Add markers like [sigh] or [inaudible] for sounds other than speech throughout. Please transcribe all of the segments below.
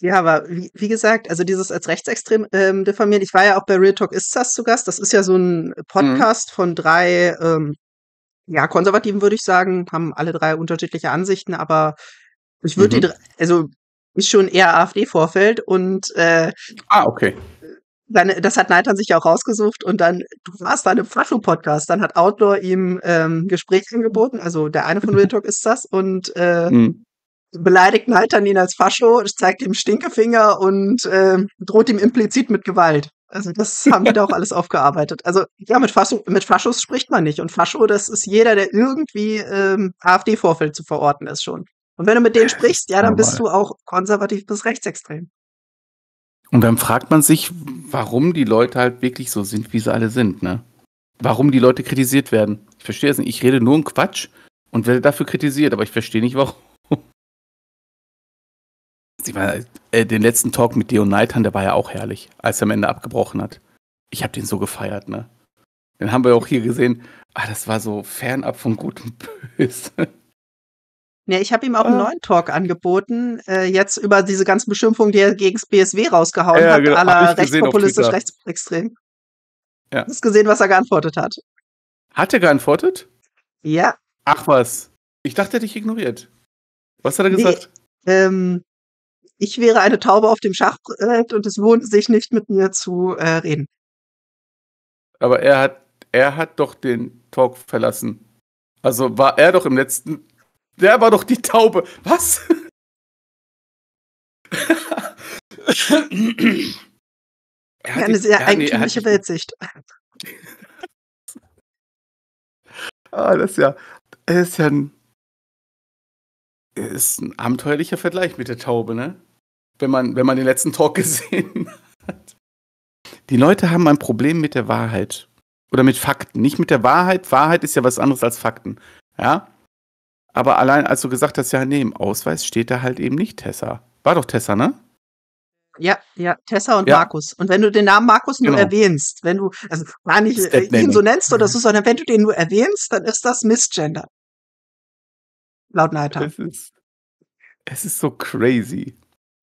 Ja, aber wie, wie gesagt, also dieses als rechtsextrem ähm, diffamieren, ich war ja auch bei Real Talk Istas zu Gast. Das ist ja so ein Podcast mhm. von drei, ähm, ja, Konservativen würde ich sagen, haben alle drei unterschiedliche Ansichten, aber ich würde mhm. die, also ist schon eher AfD-Vorfeld und äh, Ah, okay. Dann, das hat Nathan sich ja auch rausgesucht und dann, du warst bei einem Fascho-Podcast, dann hat Outdoor ihm ähm, Gespräche angeboten, also der eine von Real Talk ist das und äh, mhm beleidigt Leitern ihn als Fascho, zeigt ihm Stinkefinger und äh, droht ihm implizit mit Gewalt. Also das haben wir da auch [laughs] alles aufgearbeitet. Also ja, mit, Fascho, mit Faschos spricht man nicht. Und Fascho, das ist jeder, der irgendwie ähm, AfD-Vorfeld zu verorten ist schon. Und wenn du mit denen sprichst, ja, dann bist du auch konservativ bis rechtsextrem. Und dann fragt man sich, warum die Leute halt wirklich so sind, wie sie alle sind, ne? Warum die Leute kritisiert werden. Ich verstehe es nicht. Ich rede nur um Quatsch und werde dafür kritisiert, aber ich verstehe nicht, warum ich meine, äh, den letzten Talk mit Dion Neithan, der war ja auch herrlich, als er am Ende abgebrochen hat. Ich habe den so gefeiert, ne? Den haben wir auch hier gesehen. Ah, das war so fernab von gutem Böse. Ja, ich habe ihm auch einen ah. neuen Talk angeboten, äh, jetzt über diese ganzen Beschimpfungen, die er gegen das BSW rausgehauen ja, hat, genau. aller rechtspopulistisch, rechtsextrem. Ja. Du Hast gesehen, was er geantwortet hat? Hat er geantwortet? Ja. Ach was. Ich dachte, er hat dich ignoriert. Was hat er gesagt? Nee, ähm, ich wäre eine Taube auf dem Schachbrett und es lohnt sich nicht, mit mir zu äh, reden. Aber er hat, er hat doch den Talk verlassen. Also war er doch im letzten. Der war doch die Taube. Was? [laughs] er hat eine sehr ja, eigentümliche nee, Weltsicht. [laughs] ah, das ist ja. Das ist ja ein. Ist ein abenteuerlicher Vergleich mit der Taube, ne? wenn man, wenn man den letzten Talk [laughs] gesehen hat. Die Leute haben ein Problem mit der Wahrheit. Oder mit Fakten. Nicht mit der Wahrheit. Wahrheit ist ja was anderes als Fakten. Ja? Aber allein, als du gesagt hast, ja, nee, im Ausweis steht da halt eben nicht Tessa. War doch Tessa, ne? Ja, ja, Tessa und ja. Markus. Und wenn du den Namen Markus nur genau. erwähnst, wenn du, also gar nicht äh, ihn so nennst oder mhm. so, sondern wenn du den nur erwähnst, dann ist das Missgender. Laut Neiter. Es ist, es ist so crazy.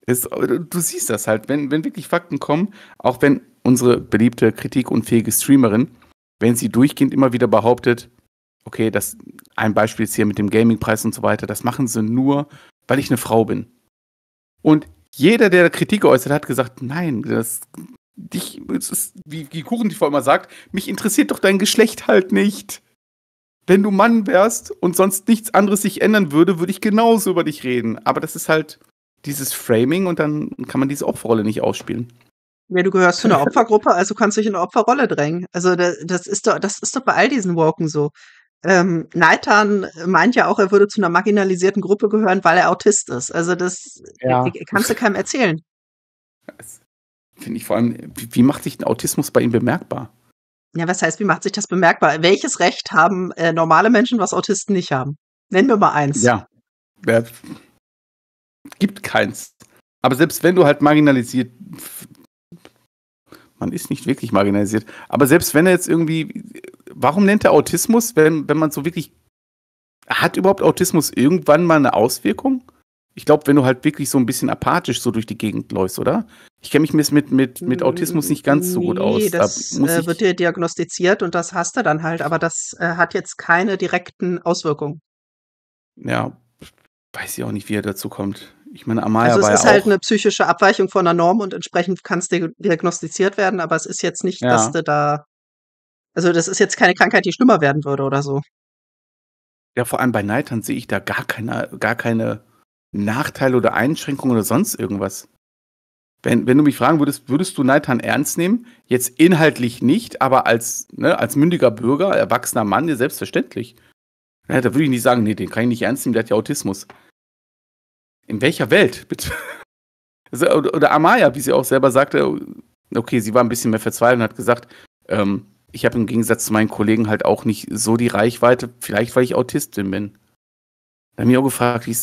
Das, du siehst das halt, wenn, wenn wirklich Fakten kommen, auch wenn unsere beliebte kritikunfähige Streamerin, wenn sie durchgehend immer wieder behauptet, okay, das ein Beispiel ist hier mit dem Gamingpreis und so weiter, das machen sie nur, weil ich eine Frau bin. Und jeder, der Kritik geäußert hat, gesagt, nein, das dich, das ist, wie, wie Kuchen die vor immer sagt, mich interessiert doch dein Geschlecht halt nicht. Wenn du Mann wärst und sonst nichts anderes sich ändern würde, würde ich genauso über dich reden. Aber das ist halt, dieses Framing und dann kann man diese Opferrolle nicht ausspielen. Ja, du gehörst zu einer Opfergruppe, also kannst du dich in eine Opferrolle drängen. Also das, das, ist doch, das ist doch bei all diesen Walken so. Ähm, Neitan meint ja auch, er würde zu einer marginalisierten Gruppe gehören, weil er Autist ist. Also das ja. kannst du keinem erzählen. Finde ich vor allem, wie macht sich ein Autismus bei ihm bemerkbar? Ja, was heißt, wie macht sich das bemerkbar? Welches Recht haben äh, normale Menschen, was Autisten nicht haben? Nennen wir mal eins. Ja. ja gibt keins. Aber selbst wenn du halt marginalisiert, man ist nicht wirklich marginalisiert, aber selbst wenn er jetzt irgendwie, warum nennt er Autismus, wenn, wenn man so wirklich, hat überhaupt Autismus irgendwann mal eine Auswirkung? Ich glaube, wenn du halt wirklich so ein bisschen apathisch so durch die Gegend läufst, oder? Ich kenne mich mit, mit, mit Autismus nicht ganz so gut aus. das da äh, wird dir diagnostiziert und das hast du dann halt, aber das äh, hat jetzt keine direkten Auswirkungen. Ja, weiß ich auch nicht, wie er dazu kommt. Ich meine, Amaya also es war ist ja halt eine psychische Abweichung von der Norm und entsprechend kann es diagnostiziert werden, aber es ist jetzt nicht, ja. dass du da. Also das ist jetzt keine Krankheit, die schlimmer werden würde oder so. Ja, vor allem bei Neitern sehe ich da gar keine, gar keine Nachteile oder Einschränkungen oder sonst irgendwas. Wenn, wenn du mich fragen würdest, würdest du Neitern ernst nehmen? Jetzt inhaltlich nicht, aber als, ne, als mündiger Bürger, erwachsener Mann, ja, selbstverständlich. Ja, da würde ich nicht sagen, nee, den kann ich nicht ernst nehmen, der hat ja Autismus in welcher Welt? [laughs] Bitte? Also, oder Amaya, wie sie auch selber sagte, okay, sie war ein bisschen mehr verzweifelt und hat gesagt, ähm, ich habe im Gegensatz zu meinen Kollegen halt auch nicht so die Reichweite, vielleicht weil ich Autistin bin. Da haben wir auch gefragt, wie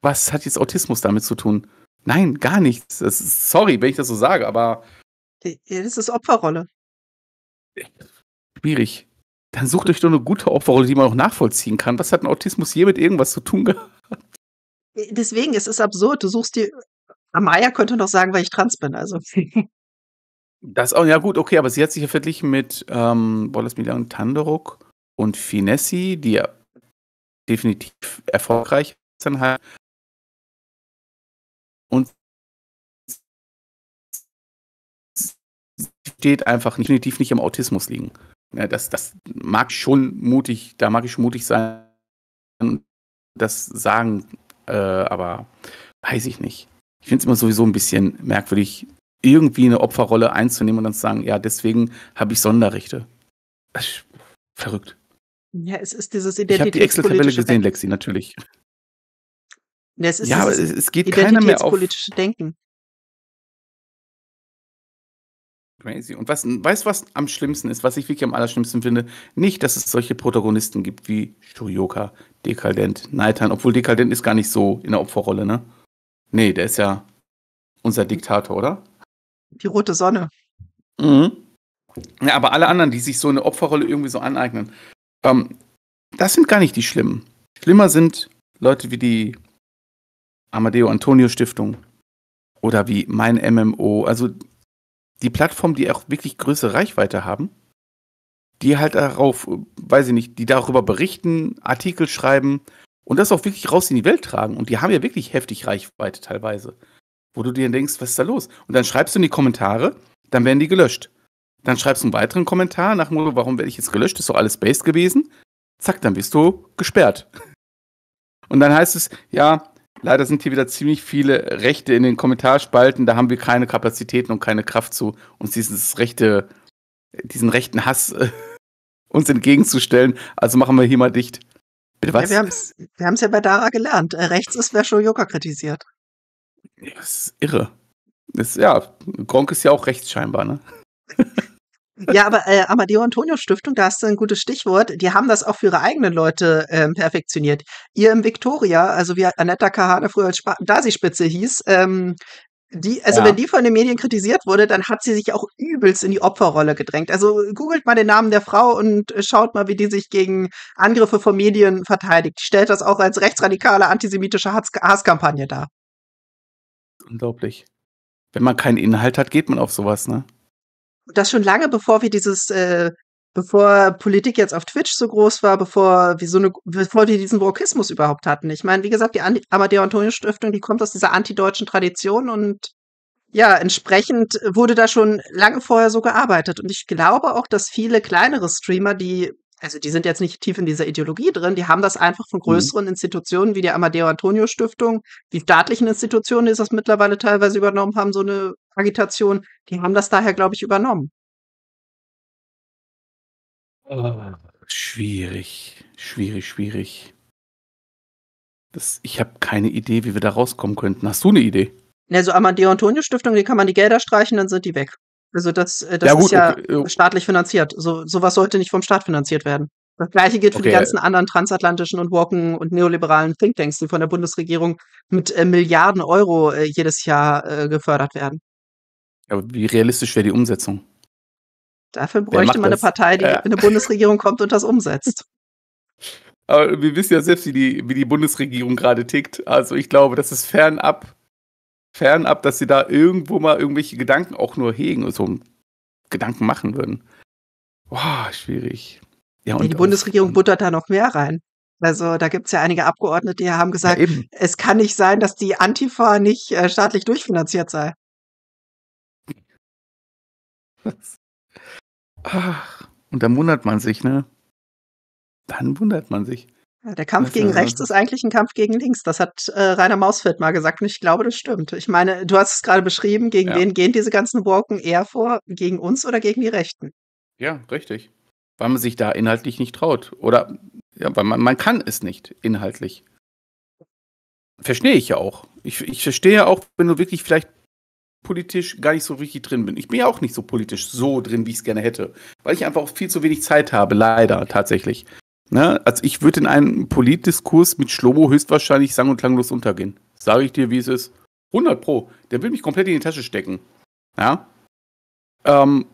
was hat jetzt Autismus damit zu tun? Nein, gar nichts. Ist, sorry, wenn ich das so sage, aber. Das ist Opferrolle. Schwierig dann sucht euch doch eine gute Opferrolle, die man auch nachvollziehen kann. Was hat ein Autismus je mit irgendwas zu tun gehabt? Deswegen, es ist absurd. Du suchst die. Amaya könnte noch sagen, weil ich trans bin, also. [laughs] Das auch, ja gut, okay, aber sie hat sich ja verglichen mit, ähm, boah, lass Tanderuk und Finessi, die ja definitiv erfolgreich sind halt. Und steht einfach definitiv nicht im Autismus liegen. Ne, das, das mag schon mutig, da mag ich mutig sein und das sagen, äh, aber weiß ich nicht. Ich finde es immer sowieso ein bisschen merkwürdig, irgendwie eine Opferrolle einzunehmen und dann zu sagen, ja, deswegen habe ich Sonderrechte. Ich, verrückt. Ja, es ist dieses Identitätspolitische. Ich habe die Excel-Tabelle gesehen, Lexi, natürlich. Ja, es ist ja aber es, es geht keiner mehr auf. Denken. Crazy. Und was, weißt du, was am schlimmsten ist, was ich wirklich am allerschlimmsten finde? Nicht, dass es solche Protagonisten gibt wie Shurioka, Dekadent, Naitan, obwohl Dekadent ist gar nicht so in der Opferrolle, ne? Nee, der ist ja unser Diktator, oder? Die rote Sonne. Mhm. Ja, aber alle anderen, die sich so eine Opferrolle irgendwie so aneignen, ähm, das sind gar nicht die Schlimmen. Schlimmer sind Leute wie die Amadeo Antonio Stiftung oder wie mein MMO. Also die Plattformen, die auch wirklich größere Reichweite haben, die halt darauf, äh, weiß ich nicht, die darüber berichten, Artikel schreiben und das auch wirklich raus in die Welt tragen. Und die haben ja wirklich heftig Reichweite teilweise. Wo du dir denkst, was ist da los? Und dann schreibst du in die Kommentare, dann werden die gelöscht. Dann schreibst du einen weiteren Kommentar nach dem Motto, warum werde ich jetzt gelöscht? Ist doch alles based gewesen. Zack, dann bist du gesperrt. [laughs] Und dann heißt es, ja, Leider sind hier wieder ziemlich viele Rechte in den Kommentarspalten. Da haben wir keine Kapazitäten und keine Kraft zu, uns dieses rechte, diesen rechten Hass [laughs] uns entgegenzustellen. Also machen wir hier mal dicht. Bitte was? Ja, wir haben es ja bei Dara gelernt. Äh, rechts ist, wer Shoyoka kritisiert. das ist irre. Das, ja, Gronk ist ja auch rechts scheinbar, ne? [laughs] Ja, aber äh, Amadeo Antonio Stiftung, da hast du ein gutes Stichwort. Die haben das auch für ihre eigenen Leute ähm, perfektioniert. Ihr im Victoria, also wie Anetta Kahane früher als Dasi-Spitze hieß, ähm, die, also ja. wenn die von den Medien kritisiert wurde, dann hat sie sich auch übelst in die Opferrolle gedrängt. Also googelt mal den Namen der Frau und schaut mal, wie die sich gegen Angriffe von Medien verteidigt. Die stellt das auch als rechtsradikale antisemitische Hasskampagne dar. Unglaublich. Wenn man keinen Inhalt hat, geht man auf sowas, ne? Und das schon lange, bevor wir dieses, äh, bevor Politik jetzt auf Twitch so groß war, bevor wir so eine, bevor wir diesen Brokismus überhaupt hatten. Ich meine, wie gesagt, die Amadeo-Antonio-Stiftung, die kommt aus dieser antideutschen Tradition und ja, entsprechend wurde da schon lange vorher so gearbeitet. Und ich glaube auch, dass viele kleinere Streamer, die also die sind jetzt nicht tief in dieser Ideologie drin, die haben das einfach von mhm. größeren mhm. Institutionen wie der Amadeo Antonio Stiftung, wie staatlichen Institutionen, die das mittlerweile teilweise übernommen haben, so eine Agitation, die haben das daher, glaube ich, übernommen. Oh, schwierig, schwierig, schwierig. Das, ich habe keine Idee, wie wir da rauskommen könnten. Hast du eine Idee? Ne, so Amadeo Antonio Stiftung, die kann man die Gelder streichen, dann sind die weg. Also das, äh, das ja, gut, ist ja okay. Äh, staatlich finanziert. So, sowas sollte nicht vom Staat finanziert werden. Das gleiche gilt für okay. die ganzen anderen transatlantischen und Walken und neoliberalen Thinktanks, die von der Bundesregierung mit äh, Milliarden Euro äh, jedes Jahr äh, gefördert werden. Aber wie realistisch wäre die Umsetzung? Dafür bräuchte man eine Partei, die ja. in eine Bundesregierung kommt und das umsetzt. [laughs] Aber wir wissen ja selbst, wie die, wie die Bundesregierung gerade tickt. Also ich glaube, das ist fernab fernab, dass sie da irgendwo mal irgendwelche Gedanken auch nur hegen und so Gedanken machen würden. Boah, schwierig. Ja, die Bundesregierung buttert da noch mehr rein. Also da gibt es ja einige Abgeordnete, die haben gesagt, ja, es kann nicht sein, dass die Antifa nicht äh, staatlich durchfinanziert sei. Was? Ach, und dann wundert man sich, ne? Dann wundert man sich. Der Kampf gegen rechts ist eigentlich ein Kampf gegen links. Das hat äh, Rainer Mausfeld mal gesagt und ich glaube, das stimmt. Ich meine, du hast es gerade beschrieben, gegen ja. wen gehen diese ganzen Broken eher vor? Gegen uns oder gegen die Rechten? Ja, richtig. Weil man sich da inhaltlich nicht traut. Oder ja, weil man, man kann es nicht inhaltlich. Verstehe ich ja auch. Ich, ich verstehe ja auch, wenn du wirklich vielleicht politisch gar nicht so richtig drin bin. Ich bin ja auch nicht so politisch so drin, wie ich es gerne hätte, weil ich einfach auch viel zu wenig Zeit habe, leider tatsächlich. Ne? Also ich würde in einem Politdiskurs mit Schlomo höchstwahrscheinlich sang- und klanglos untergehen. Sage ich dir, wie es ist. 100 pro. Der will mich komplett in die Tasche stecken. Ja. Ähm,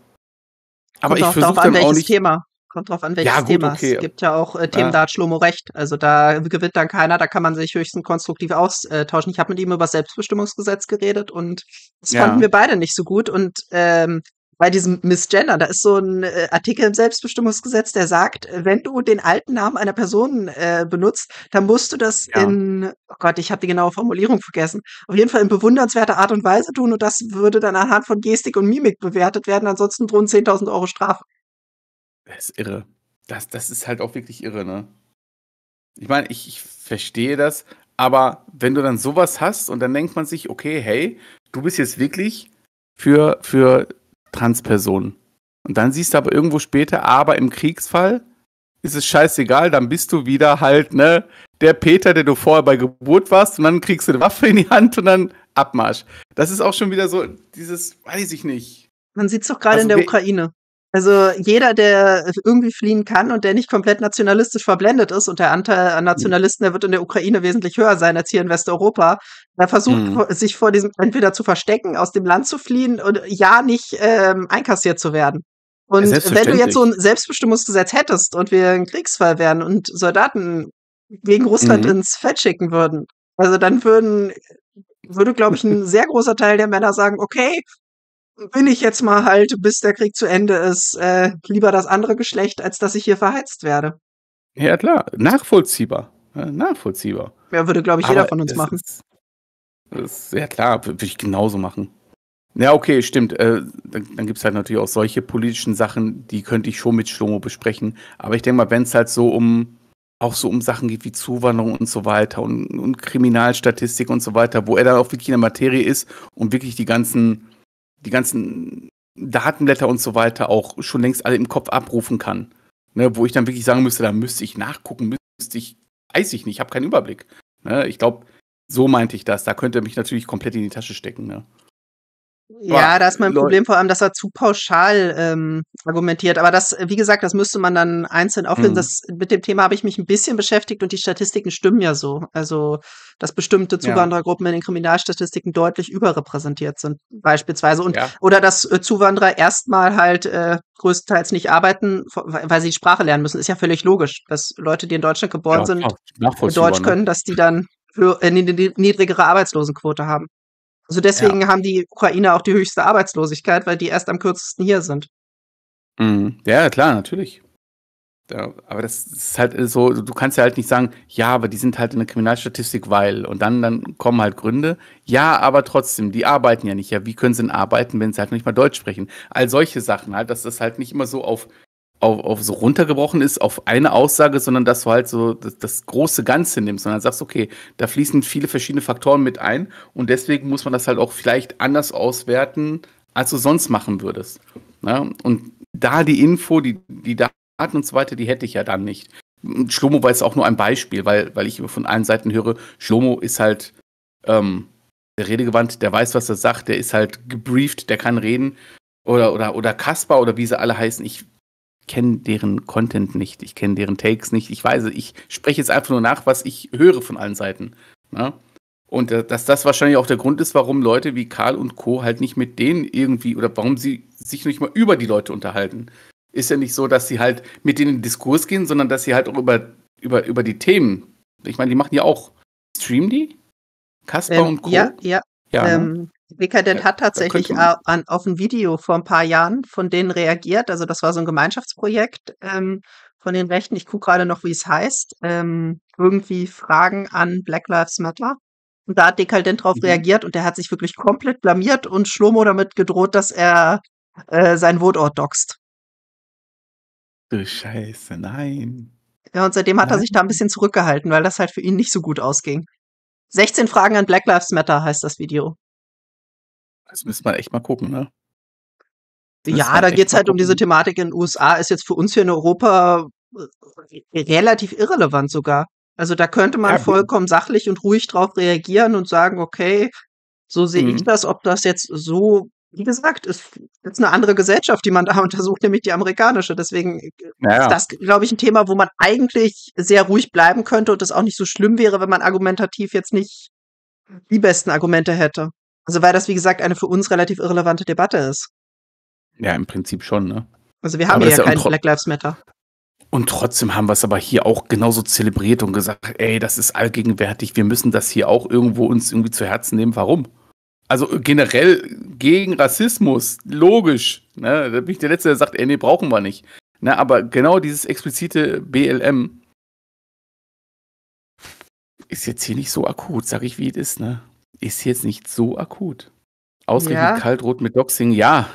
aber Kommt ich versuche dann auch nicht. Thema. Kommt drauf an, welches ja, gut, Thema okay. es gibt. ja auch äh, Themen, ja. da hat Schlomo recht. Also da gewinnt dann keiner, da kann man sich höchstens konstruktiv austauschen. Ich habe mit ihm über das Selbstbestimmungsgesetz geredet und das ja. fanden wir beide nicht so gut. Und ähm, bei diesem Misgender, da ist so ein äh, Artikel im Selbstbestimmungsgesetz, der sagt, äh, wenn du den alten Namen einer Person äh, benutzt, dann musst du das ja. in, oh Gott, ich habe die genaue Formulierung vergessen, auf jeden Fall in bewundernswerter Art und Weise tun und das würde dann anhand von Gestik und Mimik bewertet werden, ansonsten drohen 10.000 Euro Strafe. Das ist irre. Das, das ist halt auch wirklich irre, ne? Ich meine, ich, ich verstehe das, aber wenn du dann sowas hast und dann denkt man sich, okay, hey, du bist jetzt wirklich für, für Transpersonen. Und dann siehst du aber irgendwo später, aber im Kriegsfall ist es scheißegal, dann bist du wieder halt, ne, der Peter, der du vorher bei Geburt warst, und dann kriegst du eine Waffe in die Hand und dann Abmarsch. Das ist auch schon wieder so dieses, weiß ich nicht. Man sieht es doch gerade also, in der Ukraine. Also jeder, der irgendwie fliehen kann und der nicht komplett nationalistisch verblendet ist und der Anteil an mhm. Nationalisten, der wird in der Ukraine wesentlich höher sein als hier in Westeuropa, der versucht mhm. sich vor diesem entweder zu verstecken, aus dem Land zu fliehen und ja nicht ähm, einkassiert zu werden. Und ja, wenn du jetzt so ein Selbstbestimmungsgesetz hättest und wir ein Kriegsfall wären und Soldaten gegen Russland mhm. ins Fett schicken würden, also dann würden würde, glaube ich, ein sehr großer Teil der Männer sagen, okay, bin ich jetzt mal halt, bis der Krieg zu Ende ist, äh, lieber das andere Geschlecht, als dass ich hier verheizt werde. Ja, klar. Nachvollziehbar. Nachvollziehbar. Ja, würde, glaube ich, jeder Aber von uns machen. Ist, ist, ja, klar, würde ich genauso machen. Ja, okay, stimmt. Äh, dann dann gibt es halt natürlich auch solche politischen Sachen, die könnte ich schon mit Schlomo besprechen. Aber ich denke mal, wenn es halt so um auch so um Sachen geht wie Zuwanderung und so weiter und, und Kriminalstatistik und so weiter, wo er dann auch wirklich in der Materie ist und wirklich die ganzen die ganzen Datenblätter und so weiter auch schon längst alle im Kopf abrufen kann. Ne, wo ich dann wirklich sagen müsste, da müsste ich nachgucken, müsste ich, weiß ich nicht, ich habe keinen Überblick. Ne, ich glaube, so meinte ich das. Da könnte er mich natürlich komplett in die Tasche stecken. Ne? Ja, da ist mein Leute. Problem vor allem, dass er zu pauschal ähm, argumentiert. Aber das, wie gesagt, das müsste man dann einzeln aufhören. Mhm. Das, mit dem Thema habe ich mich ein bisschen beschäftigt und die Statistiken stimmen ja so. Also, dass bestimmte Zuwanderergruppen ja. in den Kriminalstatistiken deutlich überrepräsentiert sind, beispielsweise. Und, ja. Oder dass äh, Zuwanderer erstmal halt äh, größtenteils nicht arbeiten, weil sie die Sprache lernen müssen. Ist ja völlig logisch, dass Leute, die in Deutschland geboren ja, sind, äh, Deutsch ne? können, dass die dann für, äh, eine niedrigere Arbeitslosenquote haben. Also deswegen ja. haben die Ukrainer auch die höchste Arbeitslosigkeit, weil die erst am kürzesten hier sind. Mhm. Ja, klar, natürlich. Ja, aber das ist halt so, du kannst ja halt nicht sagen, ja, aber die sind halt in der Kriminalstatistik, weil, und dann, dann kommen halt Gründe. Ja, aber trotzdem, die arbeiten ja nicht. Ja, wie können sie denn arbeiten, wenn sie halt nicht mal Deutsch sprechen? All solche Sachen halt, dass das halt nicht immer so auf auf, auf so runtergebrochen ist, auf eine Aussage, sondern dass du halt so das, das, große Ganze nimmst, sondern sagst, okay, da fließen viele verschiedene Faktoren mit ein und deswegen muss man das halt auch vielleicht anders auswerten, als du sonst machen würdest. Ne? Und da die Info, die, die Daten und so weiter, die hätte ich ja dann nicht. Schlomo war jetzt auch nur ein Beispiel, weil, weil ich von allen Seiten höre, Schlomo ist halt ähm, der Redegewandt, der weiß, was er sagt, der ist halt gebrieft, der kann reden. Oder, oder, oder Kaspar oder wie sie alle heißen. Ich kenne deren Content nicht, ich kenne deren Takes nicht. Ich weiß, ich spreche jetzt einfach nur nach, was ich höre von allen Seiten. Ne? Und äh, dass das wahrscheinlich auch der Grund ist, warum Leute wie Karl und Co. halt nicht mit denen irgendwie oder warum sie sich nicht mal über die Leute unterhalten. Ist ja nicht so, dass sie halt mit denen in den Diskurs gehen, sondern dass sie halt auch über, über, über die Themen. Ich meine, die machen ja auch. Streamen die? Kasper ähm, und Co. Ja, ja. ja ne? ähm, Dekadent ja, hat tatsächlich an, auf ein Video vor ein paar Jahren von denen reagiert. Also das war so ein Gemeinschaftsprojekt ähm, von den Rechten. Ich gucke gerade noch, wie es heißt. Ähm, irgendwie Fragen an Black Lives Matter. Und da hat Dekadent drauf mhm. reagiert und der hat sich wirklich komplett blamiert und Schlomo damit gedroht, dass er äh, seinen Wohnort doxt. Du Scheiße, nein. Ja, und seitdem hat nein. er sich da ein bisschen zurückgehalten, weil das halt für ihn nicht so gut ausging. 16 Fragen an Black Lives Matter heißt das Video. Das müsste man echt mal gucken, ne? Das ja, da geht es halt um diese Thematik in den USA, ist jetzt für uns hier in Europa äh, relativ irrelevant sogar. Also da könnte man ja, vollkommen sachlich und ruhig drauf reagieren und sagen, okay, so sehe mhm. ich das, ob das jetzt so, wie gesagt, ist jetzt eine andere Gesellschaft, die man da [laughs] untersucht, nämlich die amerikanische. Deswegen naja. Äh, ist das, glaube ich, ein Thema, wo man eigentlich sehr ruhig bleiben könnte und es auch nicht so schlimm wäre, wenn man argumentativ jetzt nicht die besten Argumente hätte. Also weil das, wie gesagt, eine für uns relativ irrelevante Debatte ist. Ja, im Prinzip schon, ne? Also wir haben ja, ja kein Black Lives Matter. Und trotzdem haben wir es aber hier auch genauso zelebriert und gesagt, ey, das ist allgegenwärtig, wir müssen das hier auch irgendwo uns irgendwie zu Herzen nehmen. Warum? Also generell gegen Rassismus, logisch. Ne? Da bin ich der Letzte, der sagt, ey, nee, brauchen wir nicht. Ne? Aber genau dieses explizite BLM ist jetzt hier nicht so akut, sag ich, wie es ist, ne? ist jetzt nicht so akut. Ausgerechnet ja. Kaltrot mit Doxing, ja.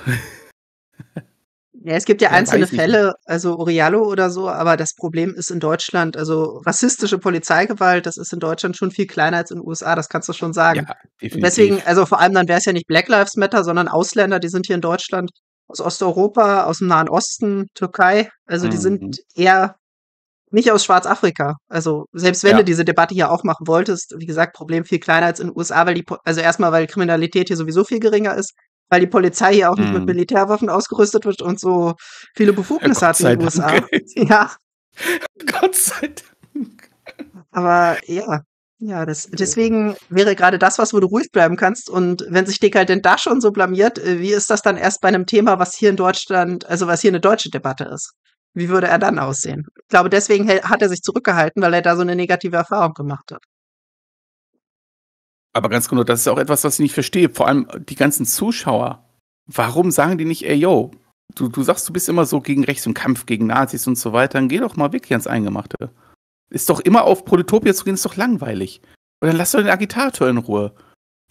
Ja, es gibt ja, einzelne Fälle, also Oriallo oder so, aber das Problem ist in Deutschland, also rassistische Polizeigewalt, das ist in Deutschland schon viel kleiner als in den USA, das kannst du schon sagen. Ja, deswegen, also vor allem dann wäre es ja nicht Black Lives Matter, sondern Ausländer, die sind hier in Deutschland aus Osteuropa, aus dem Nahen Osten, Türkei, also mhm. die sind eher nicht aus Schwarzafrika. Also selbst wenn ja. du diese Debatte hier auch machen wolltest, wie gesagt, Problem viel kleiner als in den USA, weil die, also erstmal, weil Kriminalität hier sowieso viel geringer ist, weil die Polizei hier auch nicht mit mhm. Militärwaffen ausgerüstet wird und so viele Befugnisse ja, hat in den USA. [laughs] Ja. Gott sei Dank. Aber ja, ja, das, deswegen wäre gerade das was, wo du ruhig bleiben kannst. Und wenn sich halt denn da schon so blamiert, äh, wie ist das dann erst bei einem Thema, was hier in Deutschland, also was hier eine deutsche Debatte ist? wie würde er dann aussehen? Ich glaube, deswegen hat er sich zurückgehalten, weil er da so eine negative Erfahrung gemacht hat. Aber ganz genau, das ist auch etwas, was ich nicht verstehe. Vor allem äh, die ganzen Zuschauer. Warum sagen die nicht, ey, yo, du, du sagst, du bist immer so gegen rechts im Kampf, gegen Nazis und so weiter, dann geh doch mal wirklich ans Eingemachte. Ist doch immer auf Prototopia zu gehen, ist doch langweilig. Und dann lass doch den Agitator in Ruhe.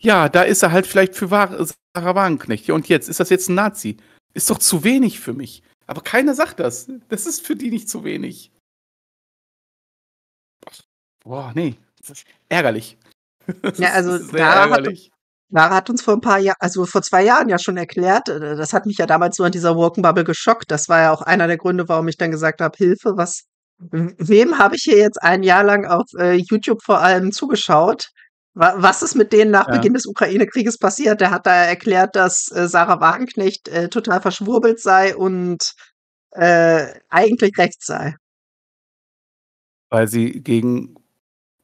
Ja, da ist er halt vielleicht für Sarah Wagenknecht. Ja, und jetzt? Ist das jetzt ein Nazi? Ist doch zu wenig für mich. Aber keiner sagt das. Das ist für die nicht zu wenig. Boah, nee. Das ist ärgerlich. Das ja, also Lara ärgerlich. hat, Lara hat uns vor ein paar Jahren, also vor zwei Jahren ja schon erklärt, äh, das hat mich ja damals so an dieser Walkenbubble geschockt. Das war ja auch einer der Gründe, warum ich dann gesagt habe, Hilfe, was, wem habe ich hier jetzt ein Jahr lang auf äh, YouTube vor allem zugeschaut? Was ist mit denen nach ja. Beginn des Ukraine-Krieges passiert? Der hat da erklärt, dass äh, Sarah Wagenknecht äh, total verschwurbelt sei und äh, eigentlich rechts sei. Weil sie gegen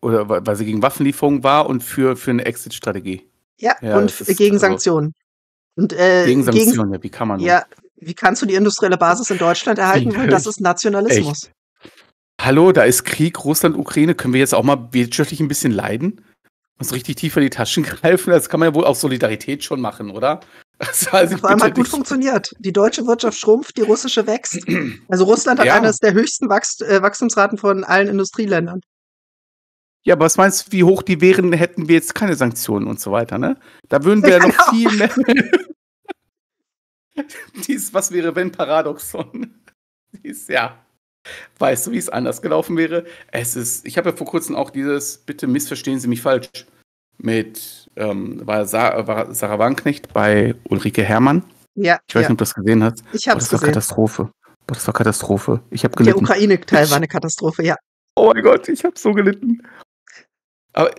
oder weil sie gegen Waffenlieferungen war und für, für eine Exit-Strategie. Ja, ja, und also äh, gegen Sanktionen. Und, gegen Sanktionen, gegen, ja, wie kann man. das? Ja, wie kannst du die industrielle Basis in Deutschland [laughs] erhalten? Und das ist Nationalismus. Echt? Hallo, da ist Krieg, Russland, Ukraine. Können wir jetzt auch mal wirtschaftlich ein bisschen leiden? uns richtig tief in die Taschen [laughs] greifen. Das kann man ja wohl auch Solidarität schon machen, oder? Das also Vor allem hat gut funktioniert. Die deutsche Wirtschaft schrumpft, die russische wächst. [clears throat] Also Russland hat ja. eines der höchsten Wachst äh, Wachstumsraten von allen Industrieländern. Ja, aber was meinst du, wie hoch die wären, hätten wir jetzt keine Sanktionen und so weiter, ne? Da würden wir ja, ja [laughs] noch genau. viel mehr. [laughs] Dies, was wäre, wenn Paradoxon? Dies, ja. Weißt du, wie es anders gelaufen wäre? Es ist, ich habe ja vor kurzem auch dieses, bitte missverstehen Sie mich falsch, mit ähm, war, Sarah Wanknecht bei Ulrike Herrmann. Ja. Ich weiß ja. nicht, ob du das gesehen hast. Ich habe es gesehen. Das war Katastrophe. Boah, das war Katastrophe. Ich habe gelitten. Der Ukraine-Teil war eine Katastrophe, ja. Oh mein Gott, ich habe so gelitten. Aber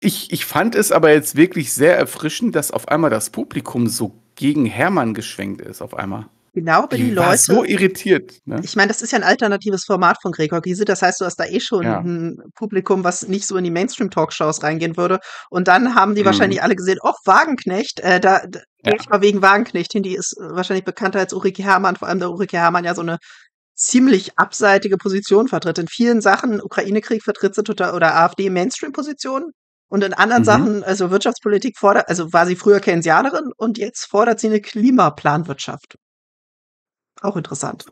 ich, ich fand es aber jetzt wirklich sehr erfrischend, dass auf einmal das Publikum so gegen Hermann geschwenkt ist, auf einmal. Genau, bei die, die Leute. War so irritiert. Ne? Ich meine, das ist ja ein alternatives Format von Gregor Giese. Das heißt, du hast da eh schon ja. ein Publikum, was nicht so in die Mainstream-Talkshows reingehen würde. Und dann haben die mhm. wahrscheinlich alle gesehen, oh, Wagenknecht, äh, da, da ja. ich mal wegen Wagenknecht hin. Die ist wahrscheinlich bekannter als Ulrike Hermann, vor allem der Ulrike Hermann ja so eine ziemlich abseitige Position vertritt. In vielen Sachen, Ukraine-Krieg vertritt sie total, oder AfD Mainstream-Positionen. Und in anderen mhm. Sachen, also Wirtschaftspolitik fordert, also war sie früher Keynesianerin und jetzt fordert sie eine Klimaplanwirtschaft. Auch interessant.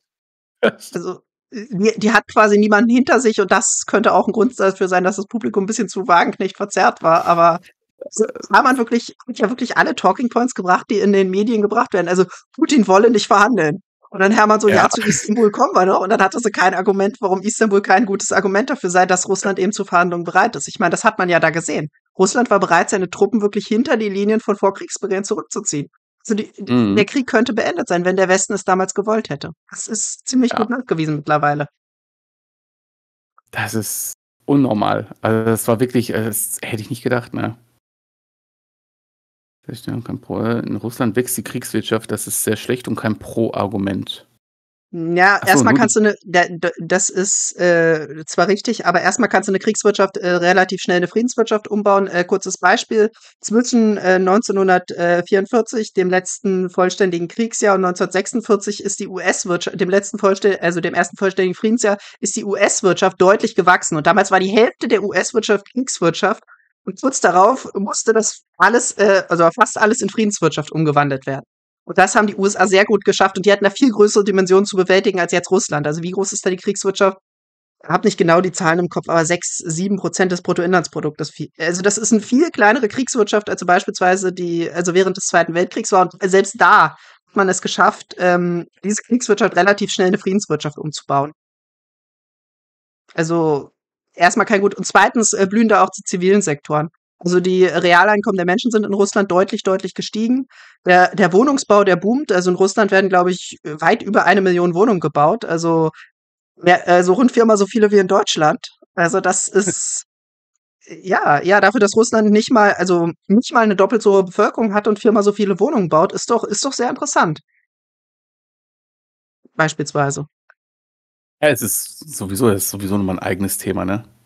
Also, äh, die, die, hat quasi niemanden hinter sich und das könnte auch ein Grund dafür sein, dass das Publikum ein bisschen zu Wagenknecht verzerrt war, aber so, war man wirklich, hat ja wirklich alle Talking Points gebracht, die in den Medien gebracht werden. Also Putin wolle nicht verhandeln. Und dann Hermann so, ja, ja zu Istanbul kommen wir noch. Und dann hatte sie kein Argument, warum Istanbul kein gutes Argument dafür sei, dass Russland eben zu Verhandlungen bereit ist. Ich meine, das hat man ja da gesehen. Russland war bereit, seine Truppen wirklich hinter die Linien von Vorkriegsbeginn zurückzuziehen. Also die, mhm. der Krieg könnte beendet sein, wenn der Westen es damals gewollt hätte. Das ist ziemlich ja. gut nachgewiesen mittlerweile. Das ist unnormal. Also das war wirklich, äh, das hätte ich nicht gedacht, ne? Äh, in Russland wächst die Kriegswirtschaft, das ist sehr schlecht und kein Pro-Argument. Ja, erstmal kannst du eine, das ist äh, zwar richtig, aber erstmal kannst du eine Kriegswirtschaft äh, relativ schnell eine Friedenswirtschaft umbauen. Äh, kurzes Beispiel, zwischen äh, 1944, dem letzten vollständigen Kriegsjahr und 1946 ist die US-Wirtschaft, dem letzten vollständigen, also dem ersten vollständigen Friedensjahr, ist die US-Wirtschaft deutlich gewachsen. Und damals war die Hälfte der US-Wirtschaft Kriegswirtschaft und kurz darauf musste das alles, äh, also fast alles in Friedenswirtschaft umgewandelt werden. Und das haben die USA sehr gut geschafft und die hatten da viel größere Dimensionen zu bewältigen als jetzt Russland. Also wie groß ist da die Kriegswirtschaft? Hab nicht genau die Zahlen im Kopf, aber sechs, sieben Prozent des Bruttoinlandsproduktes. Also das ist eine viel kleinere Kriegswirtschaft als beispielsweise die, also während des Zweiten Weltkriegs war. Und selbst da hat man es geschafft, ähm, diese Kriegswirtschaft relativ schnell in eine Friedenswirtschaft umzubauen. Also erstmal kein gut. Und zweitens äh, blühen da auch die zivilen Sektoren. Also die Realeinkommen der Menschen sind in Russland deutlich, deutlich gestiegen. Der, der Wohnungsbau, der boomt. Also in Russland werden, glaube ich, weit über eine Million Wohnungen gebaut. Also mehr, also rund viermal so viele wie in Deutschland. Also das ist ja, ja, dafür, dass Russland nicht mal, also nicht mal eine doppelt so hohe Bevölkerung hat und viermal so viele Wohnungen baut, ist doch, ist doch sehr interessant. Beispielsweise. Ja, es ist sowieso, es ist sowieso nochmal ein eigenes Thema, ne?